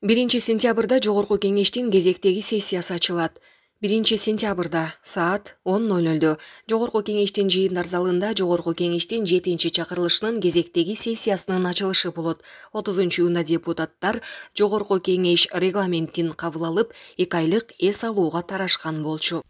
биринчи сентябрда жогорку кеңештин кезектеги сессиясы ачылат биринчи сентябрда саат он ноль нөлдө жогорку кеңештин жыйындар залында жогорку кеңештин жетинчи чакырылышынын кезектеги сессиясынын ачылышы болот отузунчу июнда депутаттар жогорку кеңеш регламентин кабыл алып эки айлык эс алууга тарашкан болчу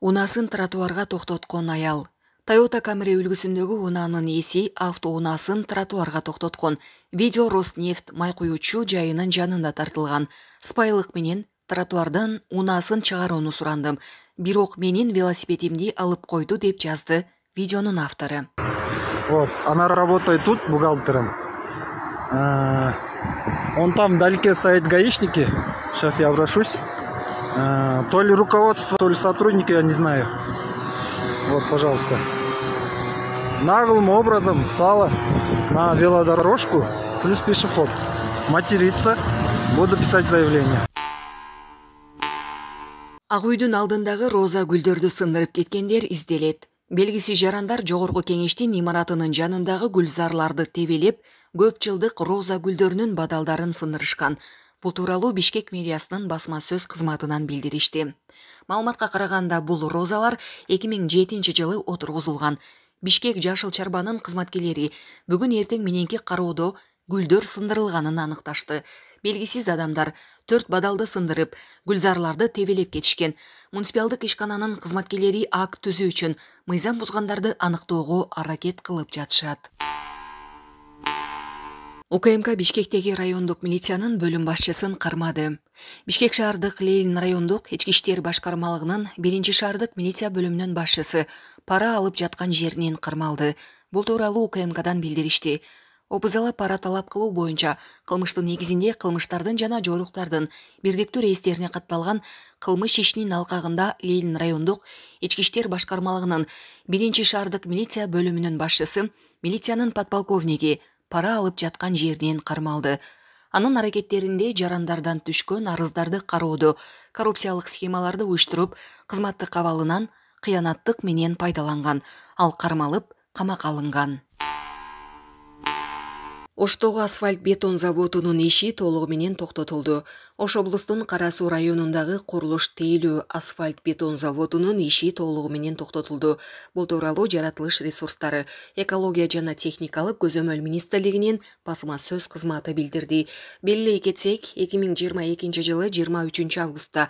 унаасын тротуарга токтоткон аял тойота камри үлгүсүндөгү унаанын авто автоунаасын тротуарға тоқтатқан. видео роснефть май куюучу жайынын жанында тартылған. Спайлық менен тротуардан унаасын чыгарууну сұрандым. бирок менин велосипедимди алып қойды деп жазды видеоның авторы вот она работает тут бухгалтером он там вдалеке стоят гаишники сейчас я обращусь то ли руководство то ли сотрудники я не знаю вот пожалуйста наглым образом стала на велодорожку плюс пешеход. Материться, буду писать заявление. Ақ үйдің алдындағы роза гүлдерді сындырып кеткендер изделет. Белгісі жарандар жоғырғы кеңештен имаратының жанындағы гүлзарларды тевелеп, көп жылдық роза гүлдерінің бадалдарын сындырышқан. Бұл туралы Бишкек мэриясынын басма сөз қызматынан билдиришти. Маалыматка қарағанда бұл розалар 2007 жылы отырғызылған бишкек жашыл чарбанын кызматкерлери бүгін эртең мененки кароодо гүлдөр сындырылганын аныкташты белгисиз адамдар төрт бадалды сындырып гүлзарларды тебелеп кетишкен муниципалдык ишкананын кызматкерлери акт түзүү үчүн мыйзам бузгандарды аныктоого аракет кылып жатышат укмк бишкектеги райондук милициянын бөлүм башчысын кармады бишкек шаардык ленин райондук ички иштер башкармалыгынын биринчи шаардык милиция бөлүмүнүн башчысы пара алып жаткан жеринен кармалды бул тууралуу укмкдан билдиришти опузалап пара талап кылуу боюнча кылмыштын негизинде кылмыштардын жана жоруктардын бирдиктүү реестерине катталган кылмыш ишинин алкагында ленин райондук ички иштер башкармалыгынын биринчи шаардык милиция бөлүмүнүн башчысы милициянын подполковниги пара алып жатқан жерінен кармалды анын аракеттеринде жарандардан түшкөн арыздарды кароодо коррупциялық схемаларды уюштуруп кызматтык абалынан кыянаттык менен пайдаланган ал кармалып камакка алынган оштогу асфальт бетон заводунун иши толугу менен токтотулду ош облустун кара суу районундагы курулуш асфальт бетон заводунун иши толугу менен токтотулду бул тууралуу жаратылыш ресурстары экология жана техникалык көзөмөл министрлигинин басма сөз кызматы билдирди белгилей кетсек 2022 жылы 23 үчүнчү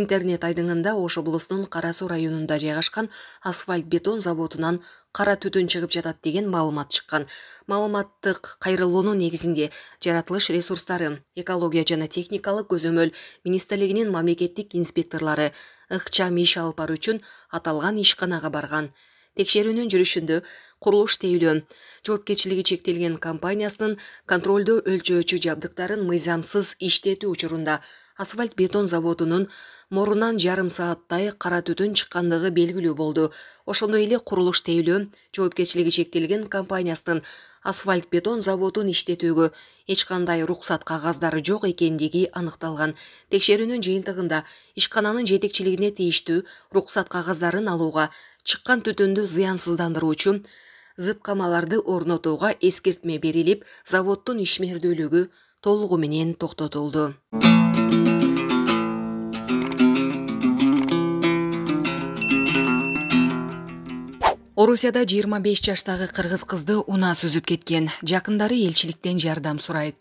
интернет айдыңында ош облусунун қарасу районында районунда жайгашкан асфальт бетон заводунан кара түтүн чыгып жатат деген маалымат чыккан маалыматтык кайрылуунун негизинде жаратылыш ресурстары экология жана техникалык көзөмөл министрлигинин мамлекеттик инспекторлору ыкчам иш алып баруу үчүн аталган ишканага барган текшерүүнүн жүрүшүндө курулуш тейлөө жоопкерчилиги чектелген компаниясынын контролду өлчөөчү жабдыктарын мыйзамсыз иштетүү учурунда асфальт бетон заводунун морунан жарым сааттай кара түтүн чыккандыгы белгилүү болду ошондой эле курулуш тейлөө жоопкерчилиги чектелген компаниясынын асфальт бетон заводун иштетүүгө эч кандай уруксат кагаздары жок экендиги аныкталган текшерүүнүн жыйынтыгында ишкананын жетекчилигине тийиштүү уруксат кагаздарын алууга чыккан түтүндү зыянсыздандыруучу зыпкамаларды орнотууга эскертме берилип заводдун ишмердүүлүгү толугу менен токтотулду орусияда жыйырма беш жаштагы кыргыз кызды унаа сүзүп кеткен жакындары элчиликтен жардам сурайт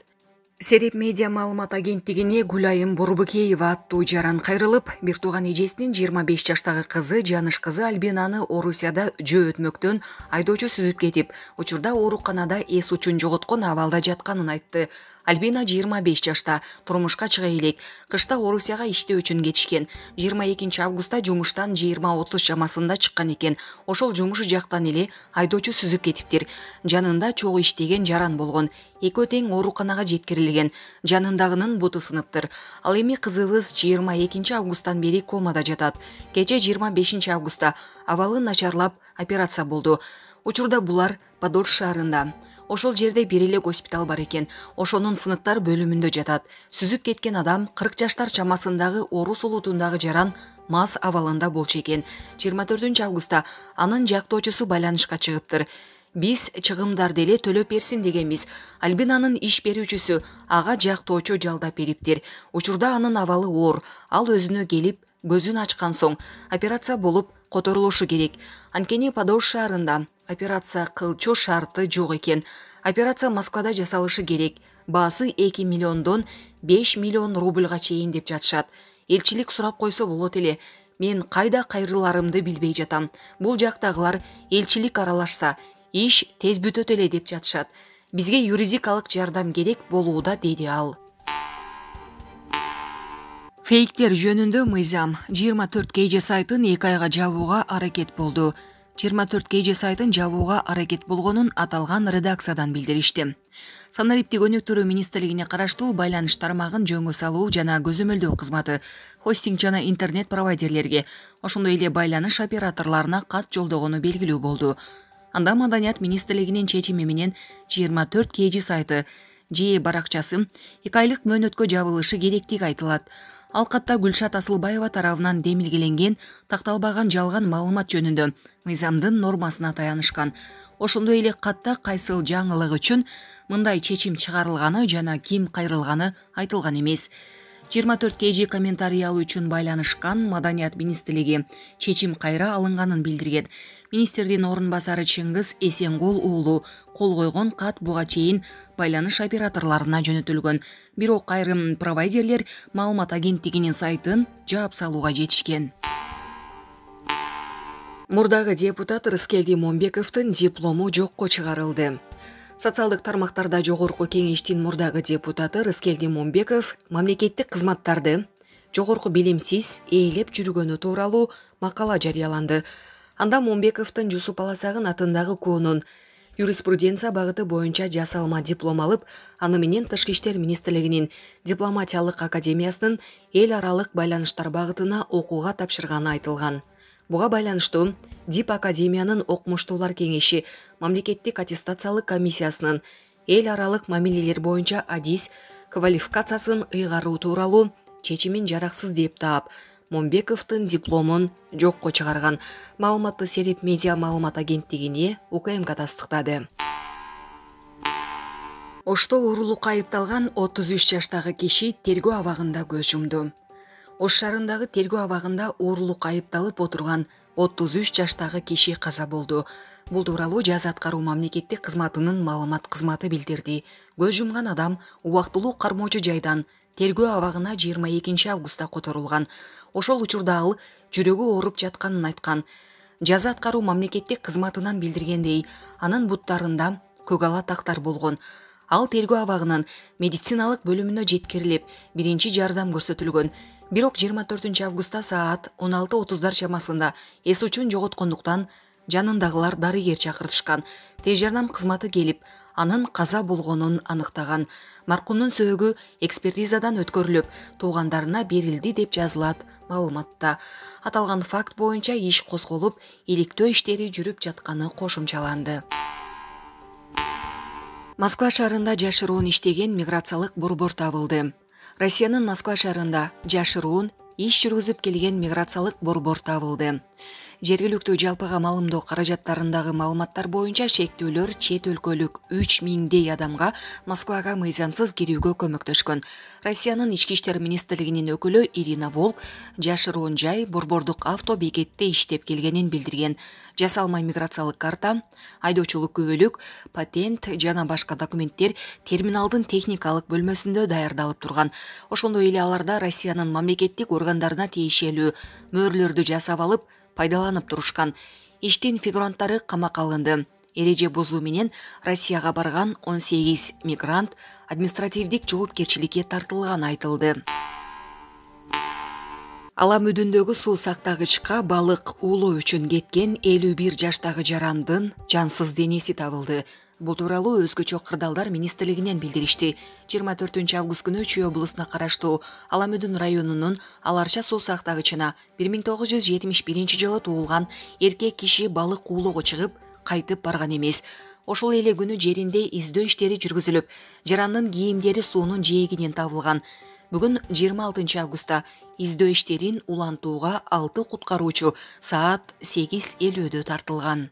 сереп медиа маалымат агенттигине гүлайым борбукеева аттуу жаран кайрылып бир тууган эжесинин жыйырма беш жаштагы кызы жаныш кызы альбинаны орусияда жөө өтмөктөн айдоочу сүзүп кетип учурда ооруканада эс учун жоготкон абалда жатканын айтты альбина жыйырма беш жашта турмушка чыга элек кышта орусияга иштөө үчүн кетишкен жыйырма экинчи августта жумуштан жыйырма отуз чамасында чыккан экен ошол жумушу жактан эле айдоочу сүзүп кетиптир жанында чогуу иштеген жаран болгон экөө тең ооруканага жеткирилген жанындагынын буту сыныптыр ал эми кызыбыз жыйырма экинчи августтан бери комада жатат кече жыйырма бешинчи августта абалы начарлап операция болду учурда булар подольск шаарында ошол жерде бир эле госпитал бар экен ошонун сыныктар бөлүмүндө жатат сүзүп кеткен адам кырк жаштар чамасындагы орус улутундагы жаран мас абалында болчу экен жыйырма төртүнчү августта анын жактоочусу байланышка чыгыптыр биз чыгымдарды эле төлөп берсин дегенбиз альбинанын иш берүүчүсү ага жактоочу жалдап бериптир учурда анын абалы оор ал өзүнө келип көзүн ачкан соң операция болуп которулушу керек анткени подош шаарында операция кылчу шарты жок экен операция москвада жасалышы керек баасы эки миллиондон беш миллион рубльга чейин деп жатышат элчилик сурап койсо болот эле мен кайда кайрыларымды билбей жатам бул жактагылар элчилик аралашса иш тез бүтөт эле деп жатышат бизге юридикалык жардам керек болууда деди ал фейктер жөнүндө мыйзам 24 kg сайтын эки айга жабууга аракет болду 24 kg сайтын жабууга аракет болгонун аталган редакциядан билдиришти санариптик өнүктүрүү министрлигине караштуу байланыш тармагын жөнгө салуу жана көзөмөлдөө кызматы хостинг жана интернет провайдерлерге ошондой эле байланыш операторлоруна кат жолдогону белгилүү болду анда маданият министрлигинин чечими менен жыйырма төрт kg сайты же баракчасы эки айлык мөөнөткө жабылышы керектиги айтылат ал катта гүлшат асылбаева тарабынан демилгеленген такталбаган жалган маалымат жөнүндө мыйзамдын нормасына таянышкан ошондой эле катта кайсыл жаңылык үчүн мындай чечим чыгарылганы жана ким кайрылганы айтылган эмес жыйырма төрт kg комментарий алуу үчүн байланышкан маданият министрлиги чечим кайра алынганын билдирген министрдин орун басары чыңгыз эсенкул уулу кол койгон кат буга чейин байланыш операторлоруна жөнөтүлгөн бирок айрым провайдерлер маалымат агенттигинин сайтын жаап салууга жетишкен мурдагы депутат рыскелди момбековдун диплому жокко чыгарылды Социалдық тармақтарда жогорку кенештен мұрдағы депутаты рыскелди момбеков мамлекеттік қызматтарды, жогорку билимсиз ээлеп жүргені тууралуу мақала жарияланды. анда момбековдун жүсіп аласағын атындағы көңін юриспруденция бағыты бойынша жасалма диплом алып аны тұшкештер тышкы дипломатиялық академиясының ел аралық эл байланыштар бағытына оқуға тапшырганы айтылған. Бұға байланыштуу дип академиянын окумуштуулар кеңеши мамлекеттик аттестациялык комиссиясынын эл аралык мамилелер боюнча адис квалификациясын ыйгаруу тууралуу чечимин жараксыз деп таап момбековдун дипломун жокко чыгарган маалыматты сереп медиа маалымат агенттигине укмк тастыктады ошто уурулукка айыпталган отуз үч жаштагы киши тергөө абагында көз жумду ош шаарындагы тергөө абагында уурулукка айыпталып отурган отуз үч жаштагы киши каза болду бул тууралуу жаза аткаруу мамлекеттик кызматынын маалымат кызматы билдирди көз жумган адам убактылуу кармоочу жайдан тергөө абагына жыйырма экинчи августта которулган ошол учурда ал жүрөгү ооруп жатканын айткан жаза аткаруу мамлекеттик кызматынан билдиргендей анын буттарында көк ала тактар болгон ал тергөө абагынан медициналык бөлүмүнө жеткирилип биринчи жардам көрсөтүлгөн бирок жыйырма төртүнчү августта саат он алты отуздар чамасында эс учун жоготкондуктан жанындагылар дарыгер чакыртышкан тез жардам кызматы келип анын каза болгонун аныктаган маркумдун сөөгү экспертизадан өткөрүлүп туугандарына берилди деп жазылат маалыматта аталган факт боюнча иш козголуп иликтөө иштери жүрүп жатканы кошумчаланды москва шарында жашыруын иштеген миграциялық борбор табылды Россияның москва шарында жашыруын иш жүргізіп келген миграциялық борбор табылды жергиликтүү жалпыга маалымдоо каражаттарындагы маалыматтар боюнча шектүүлөр чет өлкөлүк үч миңдей адамга москвага мыйзамсыз кирүүгө көмөктөшкөн россиянын ички иштер министрлигинин өкүлү ирина волк жашыруун жай борбордук авто бекетте иштеп келгенин билдирген жасалма миграциялык карта айдоочулук күбөлүк патент жана башка документтер терминалдын техникалык бөлмөсүндө даярдалып турган ошондой эле аларда россиянын мамлекеттик органдарына тиешелүү мөөрлөрдү жасап алып пайдаланып тұрушқан, иштин фигуранттары қама алынды ереже бұзу менен россияға барған 18 мигрант административдик жоопкерчиликке тартылған айтылды ала су суу сактагычка балық уулоо үшін кеткен 51 жаштағы жарандың жансыз денесі табылды бул тууралуу өзгөчө кырдаалдар министрлигинен билдиришти жыйырма төртүнчү август күнү чүй облусуна караштуу аламүдүн районунун ала арча суу сактагычына бир миң тогуз жүз жетимиш биринчи жылы туулган эркек киши балык куулоого чыгып кайтып барган эмес ошол эле күнү жеринде издөө иштери жүргүзүлүп жарандын кийимдери суунун жээгинен табылган бүгүн жыйырма алтынчы августта издөө иштерин улантууга алты куткаруучу саат сегиз элүүдө тартылган